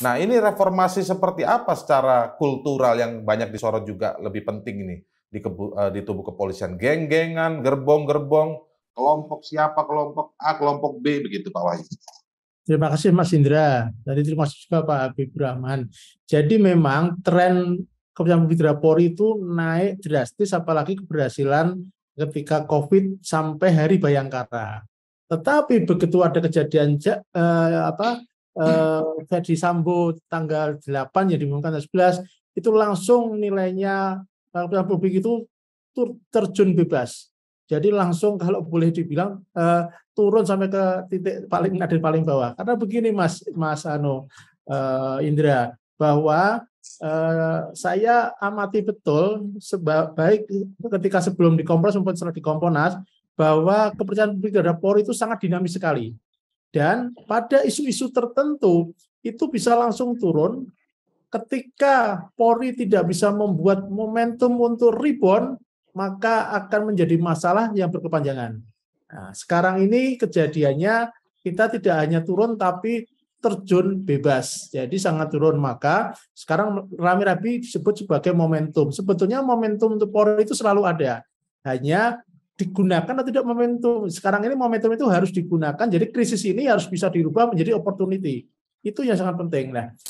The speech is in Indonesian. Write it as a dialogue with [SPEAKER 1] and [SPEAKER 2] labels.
[SPEAKER 1] Nah ini reformasi seperti apa secara kultural yang banyak disorot juga lebih penting ini di, kebu, uh, di tubuh kepolisian, geng-gengan, gerbong-gerbong, kelompok siapa, kelompok A, kelompok B begitu Pak Wahyu.
[SPEAKER 2] Terima kasih Mas Indra. Tadi terima kasih juga Pak Habib Rahman. Jadi memang tren kepolisian Bidra Polri itu naik drastis apalagi keberhasilan ketika COVID sampai hari Bayangkara. Tetapi begitu ada kejadian eh, apa eh, Verdi Sambo tanggal 8 ya diumumkan tanggal 11 itu langsung nilainya keputusan publik itu terjun bebas. Jadi langsung kalau boleh dibilang eh, turun sampai ke titik paling ada paling bawah. Karena begini Mas Mas Ano eh, Indra bahwa eh, saya amati betul baik ketika sebelum dikompres maupun setelah di Komponas bahwa kepercayaan publik terhadap Polri itu sangat dinamis sekali. Dan pada isu-isu tertentu itu bisa langsung turun ketika Polri tidak bisa membuat momentum untuk rebound, maka akan menjadi masalah yang berkepanjangan. Nah, sekarang ini kejadiannya kita tidak hanya turun tapi terjun bebas. Jadi sangat turun. Maka sekarang Rami Rabi disebut sebagai momentum. Sebetulnya momentum untuk Polri itu selalu ada. Hanya digunakan atau tidak momentum. Sekarang ini momentum itu harus digunakan. Jadi krisis ini harus bisa dirubah menjadi opportunity. Itu yang sangat penting. Nah,